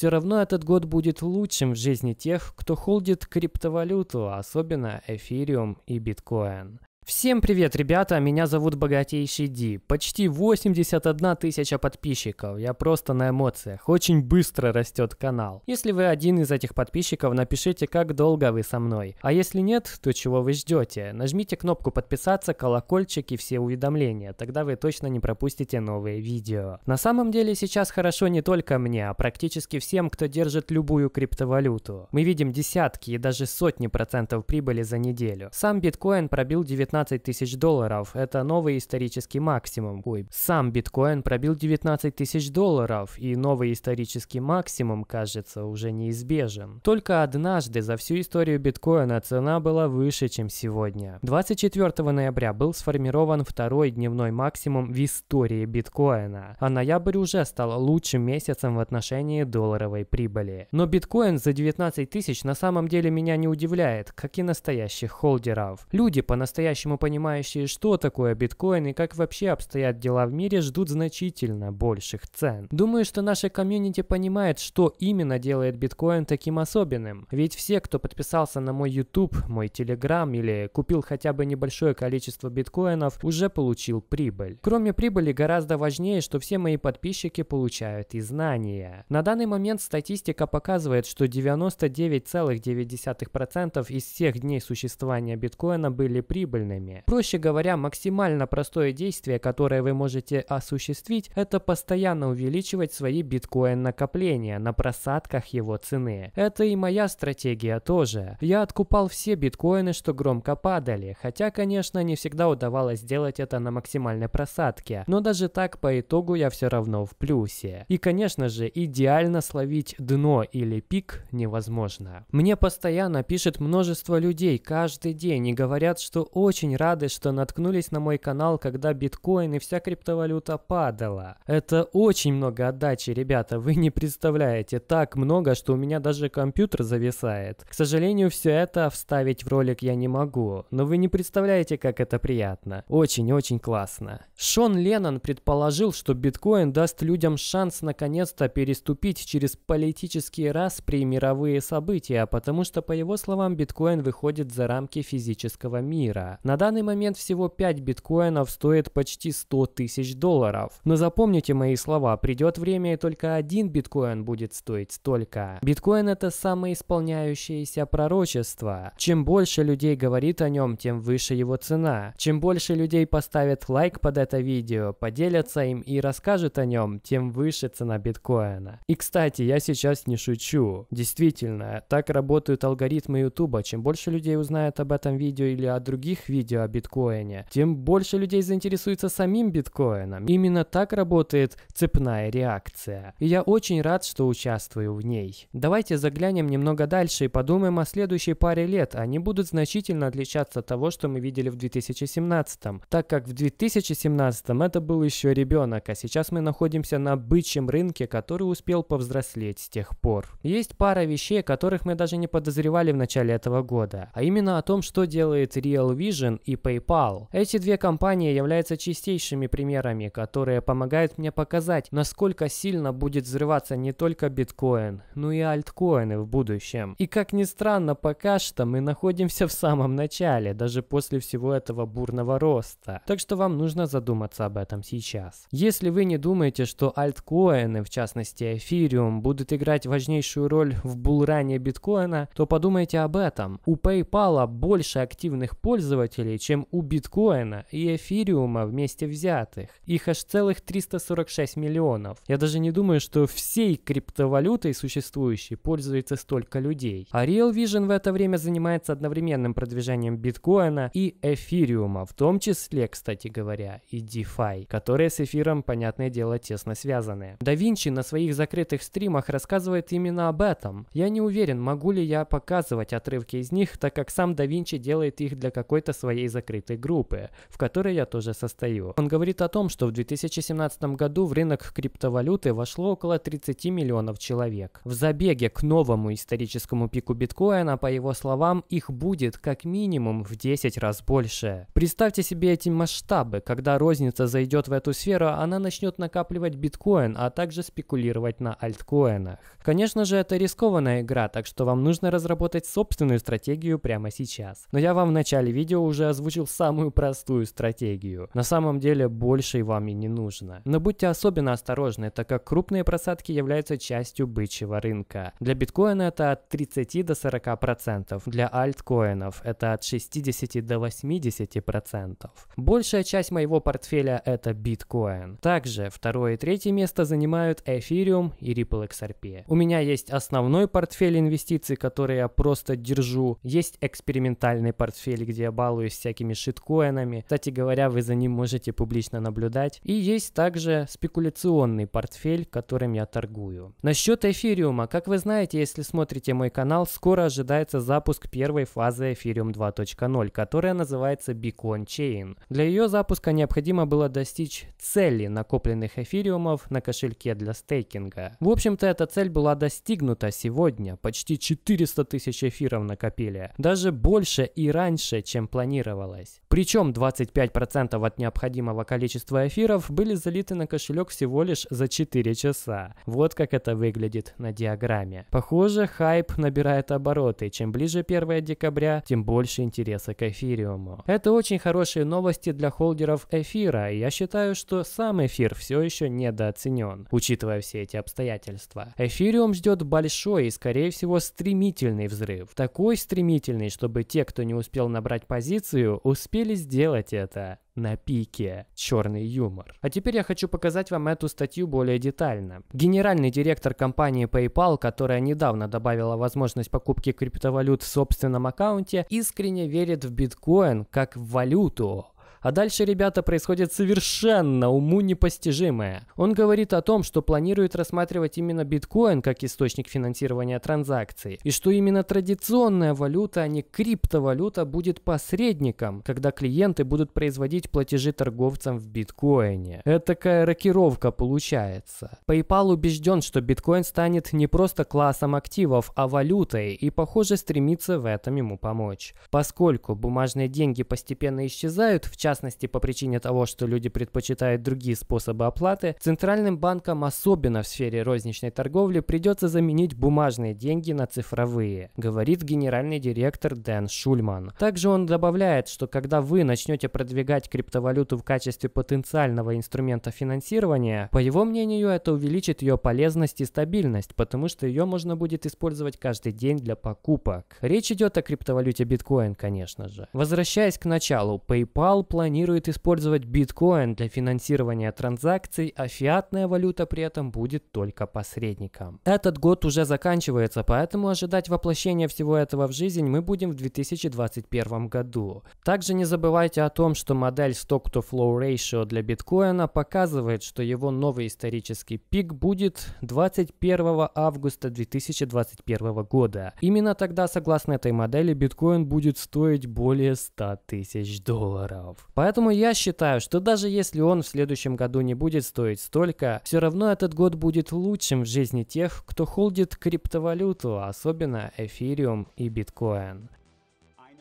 Все равно этот год будет лучшим в жизни тех, кто холдит криптовалюту, особенно эфириум и биткоин. Всем привет, ребята, меня зовут Богатейший Ди. Почти 81 тысяча подписчиков, я просто на эмоциях, очень быстро растет канал. Если вы один из этих подписчиков, напишите, как долго вы со мной. А если нет, то чего вы ждете? Нажмите кнопку подписаться, колокольчик и все уведомления, тогда вы точно не пропустите новые видео. На самом деле сейчас хорошо не только мне, а практически всем, кто держит любую криптовалюту. Мы видим десятки и даже сотни процентов прибыли за неделю. Сам биткоин пробил 19 19 тысяч долларов. Это новый исторический максимум. Ой, сам биткоин пробил 19 тысяч долларов, и новый исторический максимум, кажется, уже неизбежен. Только однажды за всю историю биткоина цена была выше, чем сегодня. 24 ноября был сформирован второй дневной максимум в истории биткоина, а ноябрь уже стал лучшим месяцем в отношении долларовой прибыли. Но биткоин за 19 тысяч на самом деле меня не удивляет, как и настоящих холдеров. Люди по-настоящему по-настоящему понимающие, что такое биткоин и как вообще обстоят дела в мире, ждут значительно больших цен. Думаю, что наше комьюнити понимает, что именно делает биткоин таким особенным. Ведь все, кто подписался на мой YouTube, мой Telegram или купил хотя бы небольшое количество биткоинов, уже получил прибыль. Кроме прибыли, гораздо важнее, что все мои подписчики получают и знания. На данный момент статистика показывает, что 99,9% из всех дней существования биткоина были прибыльны, правильными. Проще говоря, максимально простое действие, которое вы можете осуществить, это постоянно увеличивать свои биткоин накопления на просадках его цены. Это и моя стратегия тоже. Я откупал все биткоины, что громко падали, хотя, конечно, не всегда удавалось сделать это на максимальной просадке, но даже так по итогу я все равно в плюсе. И, конечно же, идеально словить дно или пик невозможно. Мне постоянно пишет множество людей каждый день и говорят, что очень очень рады, что наткнулись на мой канал, когда биткоин и вся криптовалюта падала. Это очень много отдачи, ребята, вы не представляете. Так много, что у меня даже компьютер зависает. К сожалению, все это вставить в ролик я не могу, но вы не представляете, как это приятно. Очень-очень классно. Шон Леннон предположил, что биткоин даст людям шанс наконец-то переступить через политические распри и мировые события, потому что, по его словам, биткоин выходит за рамки физического мира. На данный момент всего 5 биткоинов стоит почти 100 тысяч долларов. Но запомните мои слова, придет время и только один биткоин будет стоить столько. Биткоин это самоисполняющееся пророчество. Чем больше людей говорит о нем, тем выше его цена. Чем больше людей поставят лайк под это видео, поделятся им и расскажут о нем, тем выше цена биткоина. И кстати, я сейчас не шучу. Действительно, так работают алгоритмы ютуба. Чем больше людей узнает об этом видео или о других видео, видео о биткоине, тем больше людей заинтересуется самим биткоином. Именно так работает цепная реакция. И я очень рад, что участвую в ней. Давайте заглянем немного дальше и подумаем о следующей паре лет. Они будут значительно отличаться от того, что мы видели в 2017, так как в 2017 это был еще ребенок, а сейчас мы находимся на бычьем рынке, который успел повзрослеть с тех пор. Есть пара вещей, которых мы даже не подозревали в начале этого года, а именно о том, что делает Real Vision Origin и PayPal. Эти две компании являются чистейшими примерами, которые помогают мне показать, насколько сильно будет взрываться не только биткоин, но и альткоины в будущем. И как ни странно, пока что мы находимся в самом начале, даже после всего этого бурного роста. Так что вам нужно задуматься об этом сейчас. Если вы не думаете, что альткоины, в частности эфириум, будут играть важнейшую роль в булране биткоина, то подумайте об этом. У PayPal больше активных пользователей, пикселей, чем у биткоина и эфириума вместе взятых. Их аж целых 346 миллионов. Я даже не думаю, что всей криптовалютой существующей пользуется столько людей. А Real Vision в это время занимается одновременным продвижением биткоина и эфириума, в том числе, кстати говоря, и DeFi, которые с эфиром, понятное дело, тесно связаны. Да Винчи на своих закрытых стримах рассказывает именно об этом. Я не уверен, могу ли я показывать отрывки из них, так как сам Да Винчи делает их для какой-то своей закрытой группы, в которой я тоже состою. Он говорит о том, что в 2017 году в рынок криптовалюты вошло около 30 миллионов человек. В забеге к новому историческому пику биткоина, по его словам, их будет как минимум в 10 раз больше. Представьте себе эти масштабы, когда розница зайдет в эту сферу, она начнет накапливать биткоин, а также спекулировать на альткоинах. Конечно же, это рискованная игра, так что вам нужно разработать собственную стратегию прямо сейчас. Но я вам в начале видео уже озвучил самую простую стратегию. На самом деле больше вам и не нужно. Но будьте особенно осторожны, так как крупные просадки являются частью бычьего рынка. Для биткоина это от 30 до 40 процентов, для альткоинов это от 60 до 80 процентов. Большая часть моего портфеля это биткоин. Также второе и третье место занимают эфириум и Ripple XRP. У меня есть основной портфель инвестиций, который я просто держу. Есть экспериментальный портфель, где я балую делаю с всякими шиткоинами. Кстати говоря, вы за ним можете публично наблюдать. И есть также спекуляционный портфель, которым я торгую. Насчет эфириума. Как вы знаете, если смотрите мой канал, скоро ожидается запуск первой фазы эфириум 2.0, которая называется Beacon Chain. Для ее запуска необходимо было достичь цели накопленных эфириумов на кошельке для стейкинга. В общем-то, эта цель была достигнута сегодня. Почти 400 тысяч эфиров накопили. Даже больше и раньше, чем планировалось планировалось. Причем 25% от необходимого количества эфиров были залиты на кошелек всего лишь за 4 часа. Вот как это выглядит на диаграмме. Похоже, хайп набирает обороты. Чем ближе 1 декабря, тем больше интереса к эфириуму. Это очень хорошие новости для холдеров эфира, и я считаю, что сам эфир все еще недооценен, учитывая все эти обстоятельства. Эфириум ждет большой и, скорее всего, стремительный взрыв. Такой стремительный, чтобы те, кто не успел набрать позицию, традицию, успели сделать это на пике черный юмор. А теперь я хочу показать вам эту статью более детально. Генеральный директор компании PayPal, которая недавно добавила возможность покупки криптовалют в собственном аккаунте, искренне верит в биткоин как в валюту, а дальше, ребята, происходит совершенно уму непостижимое. Он говорит о том, что планирует рассматривать именно биткоин как источник финансирования транзакций, и что именно традиционная валюта, а не криптовалюта будет посредником, когда клиенты будут производить платежи торговцам в биткоине. Это такая рокировка получается. PayPal убежден, что биткоин станет не просто классом активов, а валютой, и, похоже, стремится в этом ему помочь. Поскольку бумажные деньги постепенно исчезают, в частности, частности по причине того, что люди предпочитают другие способы оплаты, центральным банкам, особенно в сфере розничной торговли, придется заменить бумажные деньги на цифровые, говорит генеральный директор Дэн Шульман. Также он добавляет, что когда вы начнете продвигать криптовалюту в качестве потенциального инструмента финансирования, по его мнению, это увеличит ее полезность и стабильность, потому что ее можно будет использовать каждый день для покупок. Речь идет о криптовалюте биткоин, конечно же. Возвращаясь к началу, PayPal планирует планирует использовать биткоин для финансирования транзакций, а фиатная валюта при этом будет только посредником. Этот год уже заканчивается, поэтому ожидать воплощения всего этого в жизнь мы будем в 2021 году. Также не забывайте о том, что модель Stock-to-Flow Ratio для биткоина показывает, что его новый исторический пик будет 21 августа 2021 года. Именно тогда, согласно этой модели, биткоин будет стоить более 100 тысяч долларов. Поэтому я считаю, что даже если он в следующем году не будет стоить столько, все равно этот год будет лучшим в жизни тех, кто холдит криптовалюту, особенно эфириум и биткоин.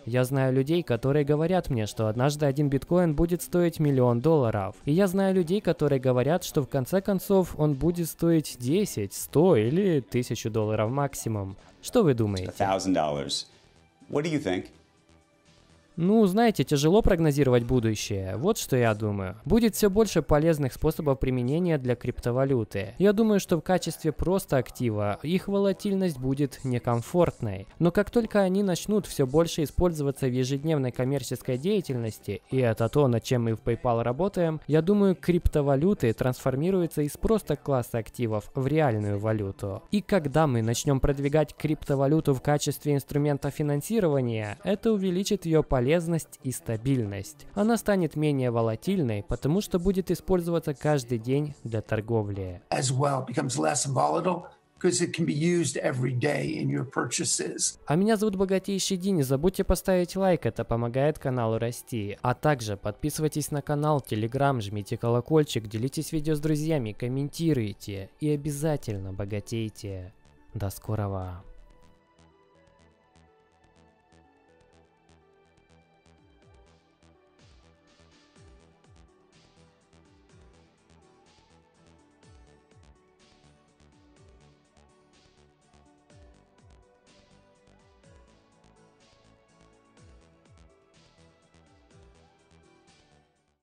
Я знаю людей, которые говорят мне, что однажды один биткоин будет стоить миллион долларов. И я знаю людей, которые говорят, что в конце концов он будет стоить 10, 100 или 1000 долларов максимум. Что вы думаете? Ну, знаете, тяжело прогнозировать будущее. Вот что я думаю. Будет все больше полезных способов применения для криптовалюты. Я думаю, что в качестве просто актива их волатильность будет некомфортной. Но как только они начнут все больше использоваться в ежедневной коммерческой деятельности, и это то, над чем мы в PayPal работаем, я думаю, криптовалюты трансформируются из просто класса активов в реальную валюту. И когда мы начнем продвигать криптовалюту в качестве инструмента финансирования, это увеличит ее полезность полезность и стабильность. Она станет менее волатильной, потому что будет использоваться каждый день для торговли. А меня зовут Богатейший Ди, не забудьте поставить лайк, это помогает каналу расти. А также подписывайтесь на канал, телеграм, жмите колокольчик, делитесь видео с друзьями, комментируйте и обязательно богатейте. До скорого!